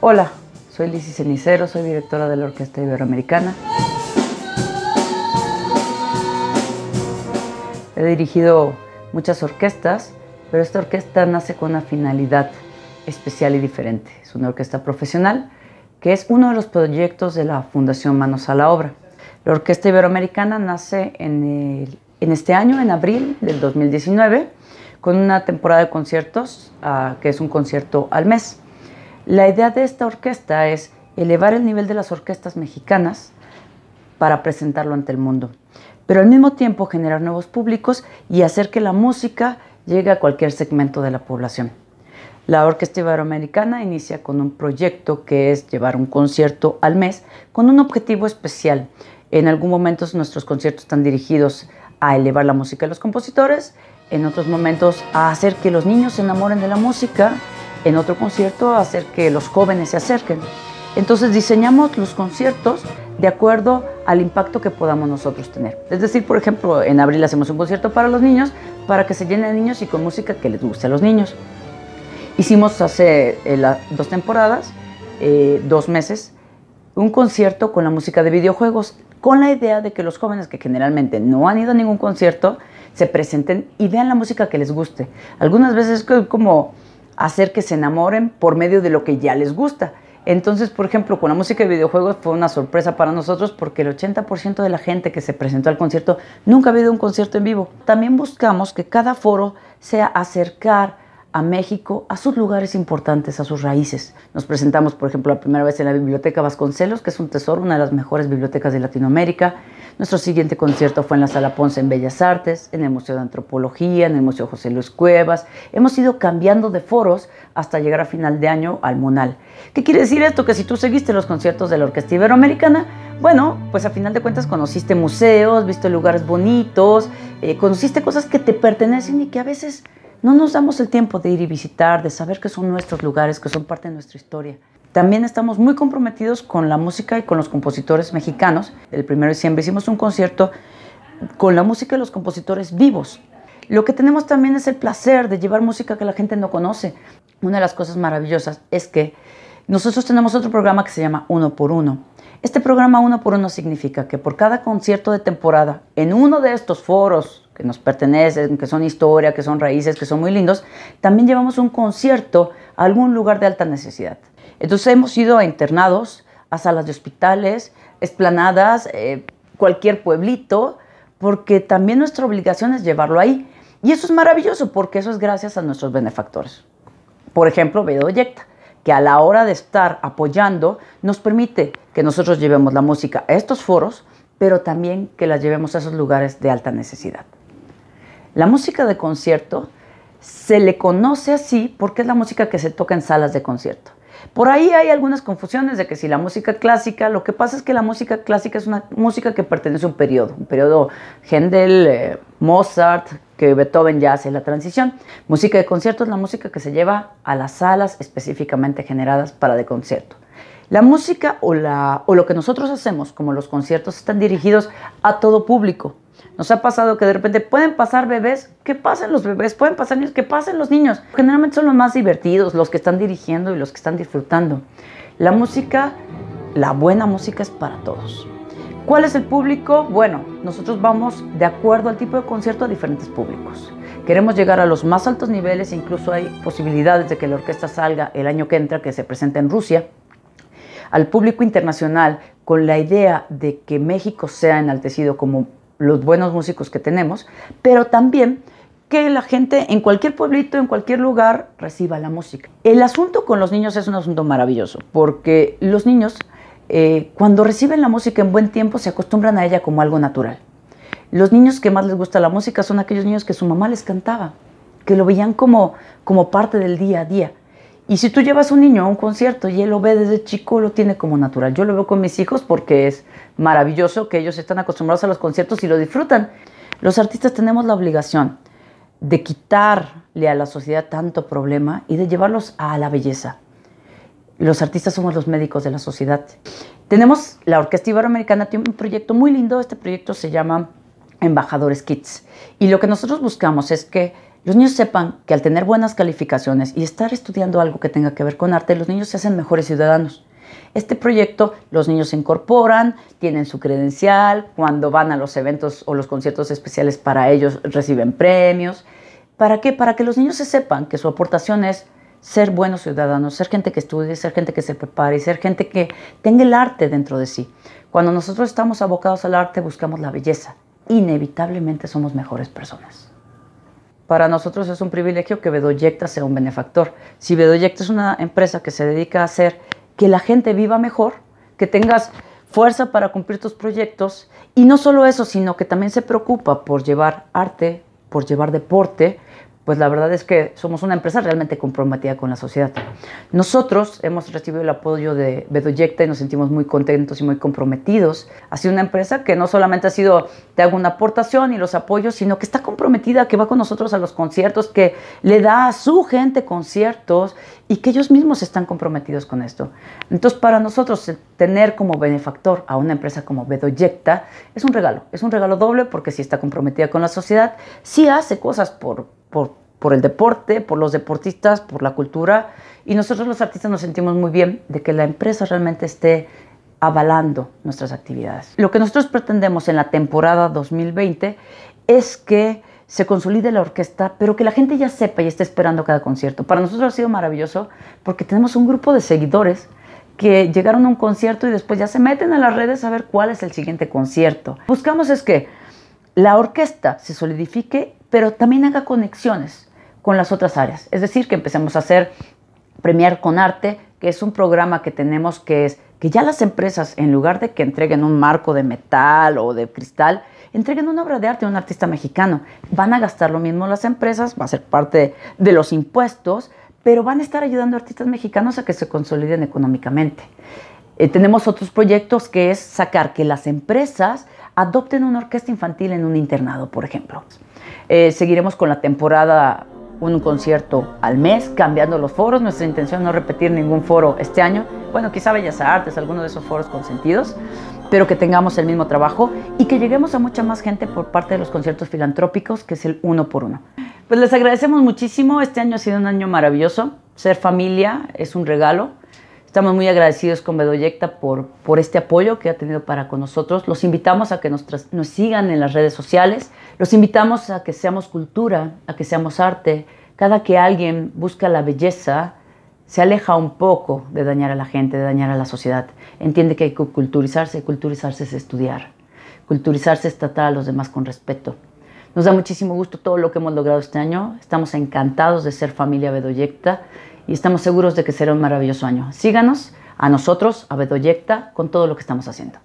Hola, soy Lizy Cenicero, soy directora de la Orquesta Iberoamericana. He dirigido muchas orquestas, pero esta orquesta nace con una finalidad especial y diferente. Es una orquesta profesional que es uno de los proyectos de la Fundación Manos a la Obra. La Orquesta Iberoamericana nace en, este año, en abril del 2019, con una temporada de conciertos, ah, que es un concierto al mes. La idea de esta orquesta es elevar el nivel de las orquestas mexicanas para presentarlo ante el mundo, pero al mismo tiempo generar nuevos públicos y hacer que la música llegue a cualquier segmento de la población. La Orquesta Iberoamericana inicia con un proyecto que es llevar un concierto al mes con un objetivo especial. En algún momento nuestros conciertos están dirigidos a elevar la música de los compositores, en otros momentos a hacer que los niños se enamoren de la música en otro concierto hacer que los jóvenes se acerquen. Entonces diseñamos los conciertos de acuerdo al impacto que podamos nosotros tener. Es decir, por ejemplo, en abril hacemos un concierto para los niños, para que se llenen de niños y con música que les guste a los niños. Hicimos hace eh, dos temporadas, eh, dos meses, un concierto con la música de videojuegos, con la idea de que los jóvenes que generalmente no han ido a ningún concierto, se presenten y vean la música que les guste. Algunas veces es como hacer que se enamoren por medio de lo que ya les gusta. Entonces, por ejemplo, con la música y videojuegos fue una sorpresa para nosotros porque el 80% de la gente que se presentó al concierto nunca había ido un concierto en vivo. También buscamos que cada foro sea acercar a México, a sus lugares importantes, a sus raíces. Nos presentamos, por ejemplo, la primera vez en la Biblioteca Vasconcelos, que es un tesoro, una de las mejores bibliotecas de Latinoamérica. Nuestro siguiente concierto fue en la Sala Ponce en Bellas Artes, en el Museo de Antropología, en el Museo José Luis Cuevas. Hemos ido cambiando de foros hasta llegar a final de año al Monal. ¿Qué quiere decir esto? Que si tú seguiste los conciertos de la Orquesta Iberoamericana, bueno, pues a final de cuentas conociste museos, viste lugares bonitos, eh, conociste cosas que te pertenecen y que a veces no nos damos el tiempo de ir y visitar, de saber que son nuestros lugares, que son parte de nuestra historia. También estamos muy comprometidos con la música y con los compositores mexicanos. El 1 de diciembre hicimos un concierto con la música y los compositores vivos. Lo que tenemos también es el placer de llevar música que la gente no conoce. Una de las cosas maravillosas es que nosotros tenemos otro programa que se llama Uno por Uno. Este programa Uno por Uno significa que por cada concierto de temporada, en uno de estos foros que nos pertenecen, que son historia, que son raíces, que son muy lindos, también llevamos un concierto a algún lugar de alta necesidad. Entonces hemos ido a internados, a salas de hospitales, esplanadas, eh, cualquier pueblito, porque también nuestra obligación es llevarlo ahí. Y eso es maravilloso porque eso es gracias a nuestros benefactores. Por ejemplo, Bedoyecta, que a la hora de estar apoyando nos permite que nosotros llevemos la música a estos foros, pero también que la llevemos a esos lugares de alta necesidad. La música de concierto se le conoce así porque es la música que se toca en salas de concierto. Por ahí hay algunas confusiones de que si la música clásica, lo que pasa es que la música clásica es una música que pertenece a un periodo, un periodo Händel, eh, Mozart, que Beethoven ya hace la transición. Música de concierto es la música que se lleva a las salas específicamente generadas para de concierto. La música o lo que nosotros hacemos, como los conciertos, están dirigidos a todo público, nos ha pasado que de repente pueden pasar bebés, que pasen los bebés, pueden pasar niños, que pasen los niños. Generalmente son los más divertidos, los que están dirigiendo y los que están disfrutando. La música, la buena música es para todos. ¿Cuál es el público? Bueno, nosotros vamos de acuerdo al tipo de concierto a diferentes públicos. Queremos llegar a los más altos niveles, incluso hay posibilidades de que la orquesta salga el año que entra, que se presenta en Rusia, al público internacional con la idea de que México sea enaltecido como los buenos músicos que tenemos, pero también que la gente en cualquier pueblito, en cualquier lugar, reciba la música. El asunto con los niños es un asunto maravilloso, porque los niños, eh, cuando reciben la música en buen tiempo, se acostumbran a ella como algo natural. Los niños que más les gusta la música son aquellos niños que su mamá les cantaba, que lo veían como parte del día a día. Y si tú llevas un niño a un concierto y él lo ve desde chico, lo tiene como natural. Yo lo veo con mis hijos porque es maravilloso que ellos están acostumbrados a los conciertos y lo disfrutan. Los artistas tenemos la obligación de quitarle a la sociedad tanto problema y de llevarlos a la belleza. Los artistas somos los médicos de la sociedad. Tenemos la Orquesta Iberoamericana, tiene un proyecto muy lindo. Este proyecto se llama Embajadores Kids. Y lo que nosotros buscamos es que los niños sepan que al tener buenas calificaciones y estar estudiando algo que tenga que ver con arte, los niños se hacen mejores ciudadanos. Este proyecto, los niños se incorporan, tienen su credencial, cuando van a los eventos o los conciertos especiales para ellos reciben premios. ¿Para qué? Para que los niños se sepan que su aportación es ser buenos ciudadanos, ser gente que estudie, ser gente que se prepare y ser gente que tenga el arte dentro de sí. Cuando nosotros estamos abocados al arte buscamos la belleza. Inevitablemente somos mejores personas. Para nosotros es un privilegio que Bedoyecta sea un benefactor. Si Bedoyecta es una empresa que se dedica a hacer que la gente viva mejor, que tengas fuerza para cumplir tus proyectos, y no solo eso, sino que también se preocupa por llevar arte, por llevar deporte, pues la verdad es que somos una empresa realmente comprometida con la sociedad. Nosotros hemos recibido el apoyo de Bedoyecta y nos sentimos muy contentos y muy comprometidos. Ha sido una empresa que no solamente ha sido, de alguna aportación y los apoyos, sino que está comprometida, que va con nosotros a los conciertos, que le da a su gente conciertos y que ellos mismos están comprometidos con esto. Entonces, para nosotros, tener como benefactor a una empresa como Bedoyecta es un regalo, es un regalo doble porque si está comprometida con la sociedad, sí hace cosas por por, el deporte, por los deportistas, por la cultura. Y nosotros los artistas nos sentimos muy bien de que la empresa realmente esté avalando nuestras actividades. Lo que nosotros pretendemos en la temporada 2020 es que se consolide la orquesta, pero que la gente ya sepa y esté esperando cada concierto. Para nosotros ha sido maravilloso porque tenemos un grupo de seguidores que llegaron a un concierto y después ya se meten a las redes a ver cuál es el siguiente concierto. Buscamos es que la orquesta se solidifique pero también haga conexiones con las otras áreas. Es decir, que empecemos a hacer Premiar con Arte, que es un programa que tenemos que es que ya las empresas, en lugar de que entreguen un marco de metal o de cristal, entreguen una obra de arte a un artista mexicano. Van a gastar lo mismo las empresas, va a ser parte de los impuestos, pero van a estar ayudando a artistas mexicanos a que se consoliden económicamente. Eh, tenemos otros proyectos que es sacar que las empresas adopten una orquesta infantil en un internado, por ejemplo. Eh, seguiremos con la temporada un concierto al mes, cambiando los foros. Nuestra intención es no repetir ningún foro este año. Bueno, quizá Bellas Artes, alguno de esos foros consentidos, pero que tengamos el mismo trabajo y que lleguemos a mucha más gente por parte de los conciertos filantrópicos, que es el uno por uno. Pues les agradecemos muchísimo. Este año ha sido un año maravilloso. Ser familia es un regalo Estamos muy agradecidos con Bedoyecta por, por este apoyo que ha tenido para con nosotros. Los invitamos a que nos, nos sigan en las redes sociales. Los invitamos a que seamos cultura, a que seamos arte. Cada que alguien busca la belleza, se aleja un poco de dañar a la gente, de dañar a la sociedad. Entiende que hay que culturizarse. Culturizarse es estudiar. Culturizarse es tratar a los demás con respeto. Nos da muchísimo gusto todo lo que hemos logrado este año. Estamos encantados de ser familia Bedoyecta y estamos seguros de que será un maravilloso año. Síganos, a nosotros, a Bedoyecta, con todo lo que estamos haciendo.